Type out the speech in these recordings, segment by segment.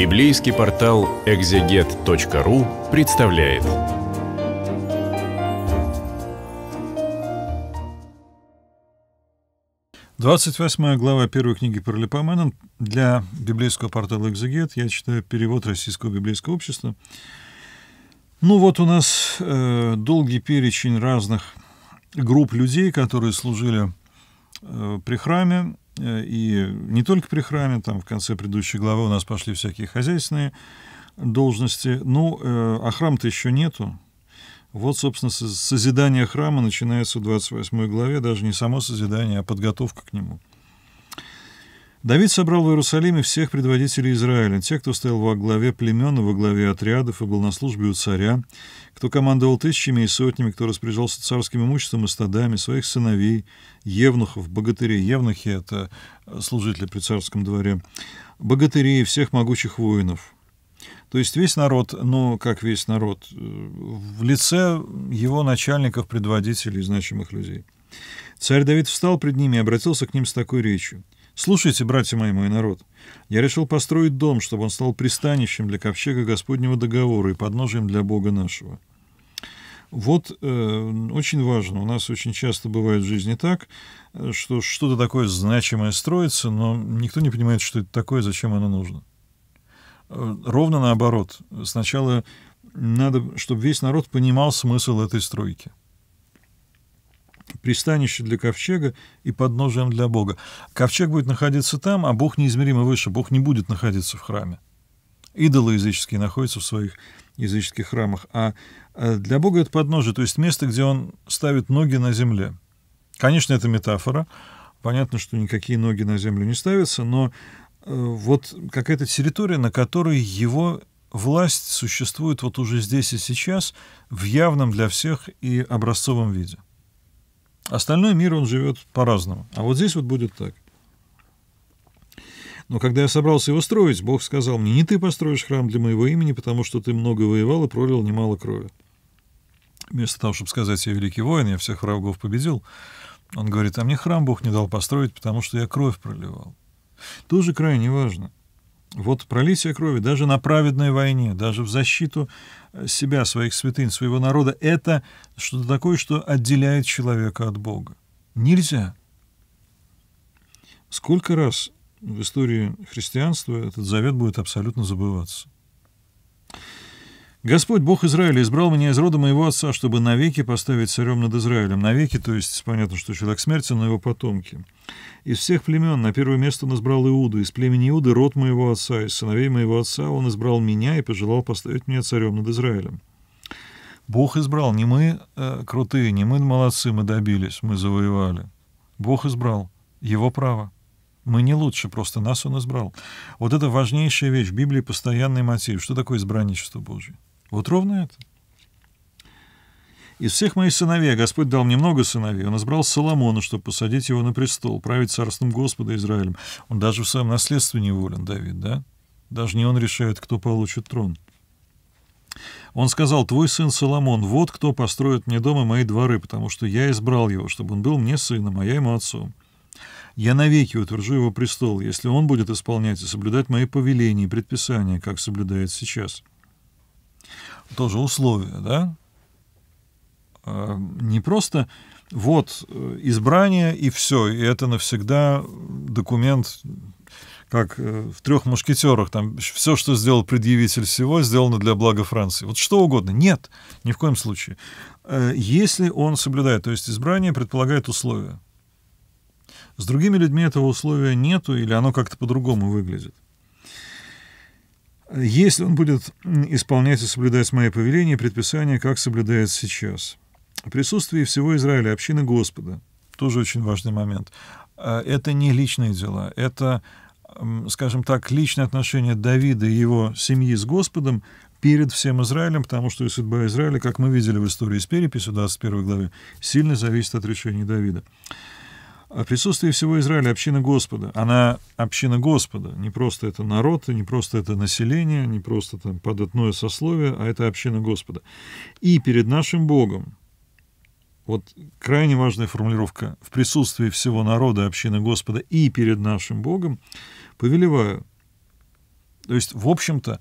Библейский портал экзегет.ру представляет. Двадцать восьмая глава первой книги Паралипоменон для библейского портала «Экзегет». Я читаю перевод Российского библейского общества. Ну вот у нас э, долгий перечень разных групп людей, которые служили э, при храме Э, и не только при храме, там в конце предыдущей главы у нас пошли всякие хозяйственные должности. Ну, э, а храм-то еще нету. Вот, собственно, созидание храма начинается в 28 главе, даже не само созидание, а подготовка к нему. Давид собрал в Иерусалиме всех предводителей Израиля, тех, кто стоял во главе племен во главе отрядов и был на службе у царя, кто командовал тысячами и сотнями, кто распоряжался царским имуществом и стадами, своих сыновей, евнухов, богатырей. Евнухи — это э, служители при царском дворе. Богатырей всех могучих воинов. То есть весь народ, ну, как весь народ, э, в лице его начальников, предводителей, значимых людей. Царь Давид встал пред ними и обратился к ним с такой речью. «Слушайте, братья мои, мой народ, я решил построить дом, чтобы он стал пристанищем для ковчега Господнего договора и подножием для Бога нашего. Вот э, очень важно, у нас очень часто бывает в жизни так, э, что что-то такое значимое строится, но никто не понимает, что это такое, зачем оно нужно. Э, ровно наоборот. Сначала надо, чтобы весь народ понимал смысл этой стройки пристанище для ковчега и подножием для Бога. Ковчег будет находиться там, а Бог неизмеримо выше, Бог не будет находиться в храме идолы языческие находятся в своих языческих храмах, а, а для Бога это подножие, то есть место, где он ставит ноги на земле. Конечно, это метафора, понятно, что никакие ноги на землю не ставятся, но э, вот какая-то территория, на которой его власть существует вот уже здесь и сейчас в явном для всех и образцовом виде. Остальной мир он живет по-разному. А вот здесь вот будет так – но когда я собрался его строить, Бог сказал мне, не ты построишь храм для моего имени, потому что ты много воевал и пролил немало крови. Вместо того, чтобы сказать, я великий воин, я всех врагов победил, он говорит, а мне храм Бог не дал построить, потому что я кровь проливал. Тоже крайне важно. Вот пролитие крови даже на праведной войне, даже в защиту э, себя, своих святынь, своего народа, это что-то такое, что отделяет человека от Бога. Нельзя. Сколько раз в истории христианства этот завет будет абсолютно забываться. «Господь, Бог Израиля, избрал меня из рода моего отца, чтобы навеки поставить царем над Израилем». Навеки, то есть, понятно, что человек смертен, но его потомки. «Из всех племен на первое место он избрал Иуду, из племени Иуды — род моего отца, из сыновей моего отца он избрал меня и пожелал поставить меня царем над Израилем». Бог избрал, не мы э, крутые, не мы молодцы, мы добились, мы завоевали. Бог избрал, его право. Мы не лучше, просто нас Он избрал. Вот это важнейшая вещь. В Библии постоянный мотив. Что такое избранничество Божье? Вот ровно это. Из всех моих сыновей а Господь дал мне много сыновей. Он избрал Соломона, чтобы посадить его на престол, править царством Господа Израилем. Он даже в своем наследстве неволен, Давид, да? Даже не он решает, кто получит трон. Он сказал, твой сын Соломон, вот кто построит мне дом и мои дворы, потому что я избрал его, чтобы он был мне сыном, а я ему отцом. Я навеки утвержу его престол, если он будет исполнять и соблюдать мои повеления и предписания, как соблюдает сейчас. Тоже условия, да? А, не просто вот э, избрание и все, и это навсегда документ, как э, в трех мушкетерах, там все, что сделал предъявитель всего, сделано для блага Франции. Вот что угодно. Нет, ни в коем случае. Э, если он соблюдает, то есть избрание предполагает условия. С другими людьми этого условия нету, или оно как-то по-другому выглядит. Если он будет исполнять и соблюдать мои повеления и предписания, как соблюдает сейчас. Присутствие всего Израиля, общины Господа. Тоже очень важный момент. А, это не личные дела, это, скажем так, личное отношение Давида и его семьи с Господом перед всем Израилем, потому что и судьба Израиля, как мы видели в истории с переписью 21 главы, сильно зависит от решений Давида присутствие всего Израиля, община Господа. Она община Господа. Не просто это народ, не просто это население, не просто там податное сословие, а это община Господа. И перед нашим Богом, вот крайне важная формулировка, в присутствии всего народа, общины Господа и перед нашим Богом повелеваю. То есть, в общем-то,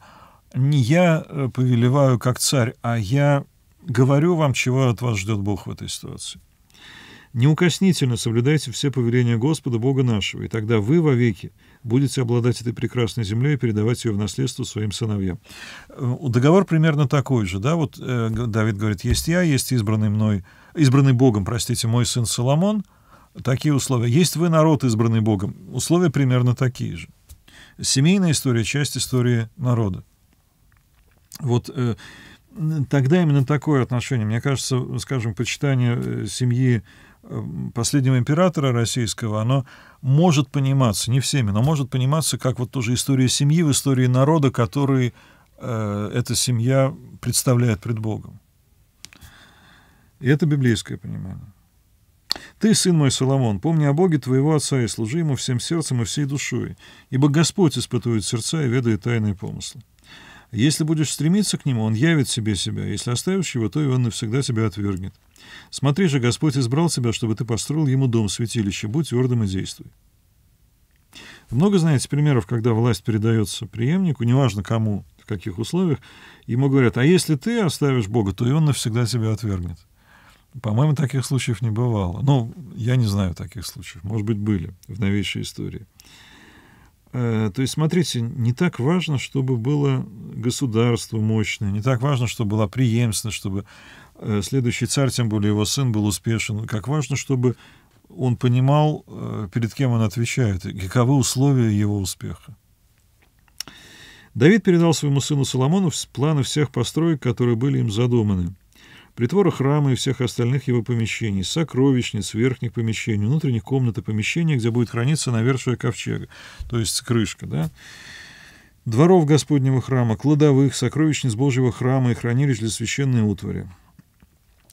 не я э, повелеваю как царь, а я говорю вам, чего от вас ждет Бог в этой ситуации. Неукоснительно соблюдайте все повеления Господа, Бога нашего, и тогда вы вовеки будете обладать этой прекрасной землей и передавать ее в наследство своим сыновьям. Э, договор примерно такой же, да, вот э, Давид говорит, есть я, есть избранный мной, избранный Богом, простите, мой сын Соломон, такие условия. Есть вы, народ, избранный Богом, условия примерно такие же. Семейная история — часть истории народа. Вот э, тогда именно такое отношение, мне кажется, скажем, почитание э, семьи последнего императора российского, оно может пониматься, не всеми, но может пониматься как вот тоже история семьи в истории народа, который э, эта семья представляет пред Богом. И это библейское понимание. «Ты, сын мой Соломон, помни о Боге твоего отца и служи ему всем сердцем и всей душой, ибо Господь испытует сердца и ведает тайные помыслы». Если будешь стремиться к нему, он явит себе себя. Если оставишь его, то и он навсегда тебя отвергнет. Смотри же, Господь избрал тебя, чтобы ты построил ему дом, святилище. Будь твердым и действуй. Много знаете примеров, когда власть передается преемнику, неважно кому, в каких условиях, ему говорят, а если ты оставишь Бога, то и он навсегда тебя отвергнет. По-моему, таких случаев не бывало. Ну, я не знаю таких случаев. Может быть, были в новейшей истории. Э, то есть, смотрите, не так важно, чтобы было государство мощное, не так важно, чтобы была преемственность, чтобы э, следующий царь, тем более его сын, был успешен. Как важно, чтобы он понимал, э, перед кем он отвечает, и каковы условия его успеха. Давид передал своему сыну Соломону планы всех построек, которые были им задуманы – Притвора храма и всех остальных его помещений, сокровищниц, верхних помещений, внутренних комнат и помещений, где будет храниться навершие ковчега, то есть крышка, да? дворов Господнего храма, кладовых, сокровищниц Божьего храма и хранилищ для священной утвари.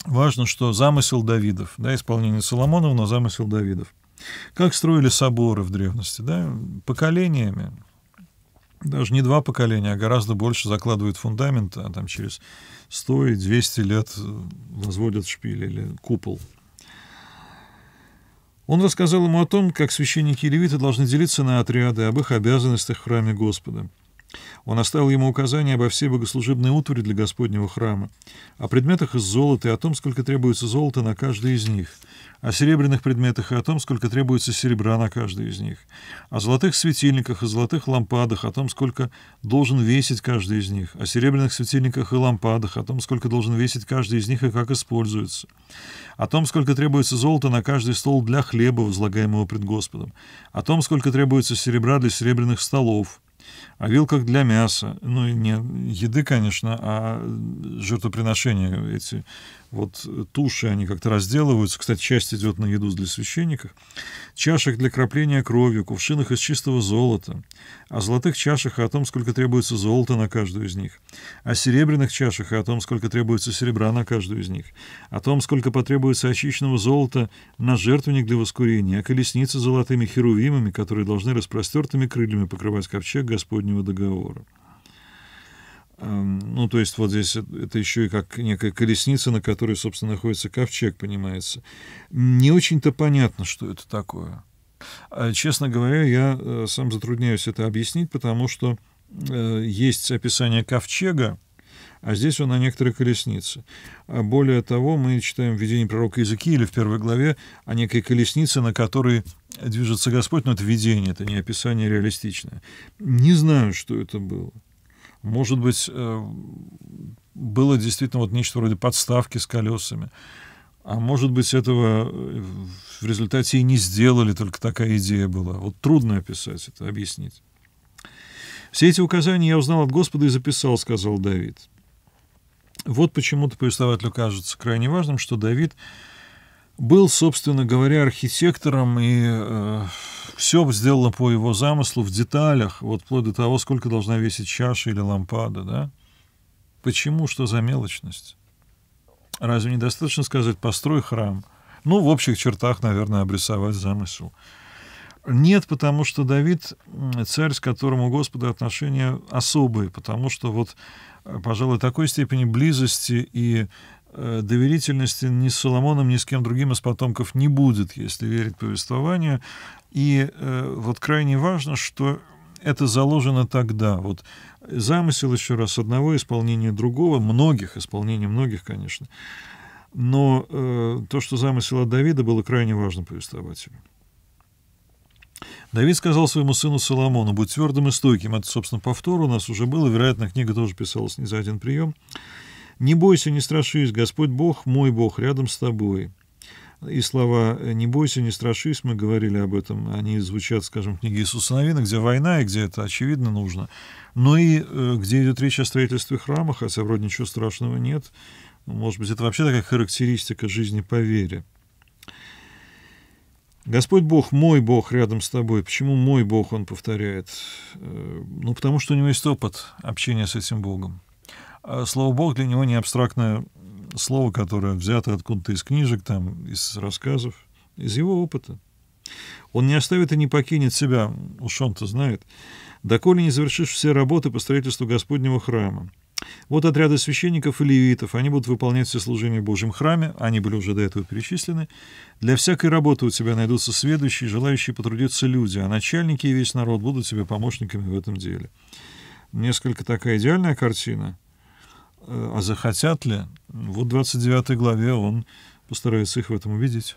Важно, что замысел Давидов, да, исполнение Соломонова, но замысел Давидов. Как строили соборы в древности, да, поколениями, даже не два поколения, а гораздо больше закладывают фундамент, а там через 100 и 200 лет э, возводят шпиль или купол. Он рассказал ему о том, как священники и левиты должны делиться на отряды, об их обязанностях в храме Господа — он оставил ему указания обо всей богослужебной утвари для Господнего храма, о предметах из золота и о том, сколько требуется золота на каждый из них, о серебряных предметах и о том, сколько требуется серебра на каждый из них, о золотых светильниках и золотых лампадах, о том, сколько должен весить каждый из них, о серебряных светильниках и лампадах, о том, сколько должен весить каждый из них и как используется, о том, сколько требуется золота на каждый стол для хлеба, возлагаемого пред Господом, о том, сколько требуется серебра для серебряных столов, о а вилках для мяса, ну и не еды, конечно, а жертвоприношения эти вот э, туши, они как-то разделываются. Кстати, часть идет на еду для священников. Чашек для крапления кровью, кувшинах из чистого золота. О золотых чашах и о том, сколько требуется золота на каждую из них. О серебряных чашах и о том, сколько требуется серебра на каждую из них. О том, сколько потребуется очищенного золота на жертвенник для воскурения. О колеснице с золотыми херувимами, которые должны распростертыми крыльями покрывать ковчег Господнего договора. Ну, то есть вот здесь это еще и как некая колесница, на которой, собственно, находится ковчег, понимается. Не очень-то понятно, что это такое. А, честно говоря, я э, сам затрудняюсь это объяснить, потому что э, есть описание ковчега, а здесь он на некоторой колеснице. А более того, мы читаем в видении пророка Иезекииля в первой главе о некой колеснице, на которой движется Господь, но это видение, это не описание реалистичное. Не знаю, что это было. Может быть, э, было действительно вот нечто вроде подставки с колесами. А может быть, этого э, в результате и не сделали, только такая идея была. Вот трудно описать это, объяснить. «Все эти указания я узнал от Господа и записал», — сказал Давид. Вот почему-то повествователю кажется крайне важным, что Давид был, собственно говоря, архитектором, и э, все сделано по его замыслу в деталях, вот вплоть до того, сколько должна весить чаша или лампада, да? Почему? Что за мелочность? Разве недостаточно сказать «построй храм»? Ну, в общих чертах, наверное, обрисовать замысел. Нет, потому что Давид — царь, с которым у Господа отношения особые, потому что вот, э, пожалуй, такой степени близости и Э, доверительности ни с Соломоном, ни с кем другим из потомков не будет, если верить повествованию. И э, вот крайне важно, что это заложено тогда. Вот замысел еще раз одного, исполнения другого, многих, исполнение многих, конечно. Но э, то, что замысел от Давида, было крайне важно повествователю. Давид сказал своему сыну Соломону, будь твердым и стойким. Это, собственно, повтор у нас уже было. Вероятно, книга тоже писалась не за один прием. «Не бойся, не страшись, Господь Бог, мой Бог, рядом с тобой». И слова «не бойся, не страшись», мы говорили об этом, они звучат, скажем, в книге Иисуса Новина, где война и где это очевидно нужно. Но и э, где идет речь о строительстве храма, хотя вроде ничего страшного нет. Ну, может быть, это вообще такая характеристика жизни по вере. Господь Бог, мой Бог рядом с тобой. Почему мой Бог, он повторяет? Э, ну, потому что у него есть опыт общения с этим Богом. А, слово «бог» для него не абстрактное слово, которое взято откуда-то из книжек, там, из рассказов, из его опыта. Он не оставит и не покинет себя, уж он-то знает, доколе не завершишь все работы по строительству Господнего храма. Вот отряды священников и левитов, они будут выполнять все служения в Божьем храме, они были уже до этого перечислены. Для всякой работы у тебя найдутся сведущие, желающие потрудиться люди, а начальники и весь народ будут тебе помощниками в этом деле. Несколько такая идеальная картина — Э, а захотят ли? Вот в 29 главе он постарается их в этом увидеть.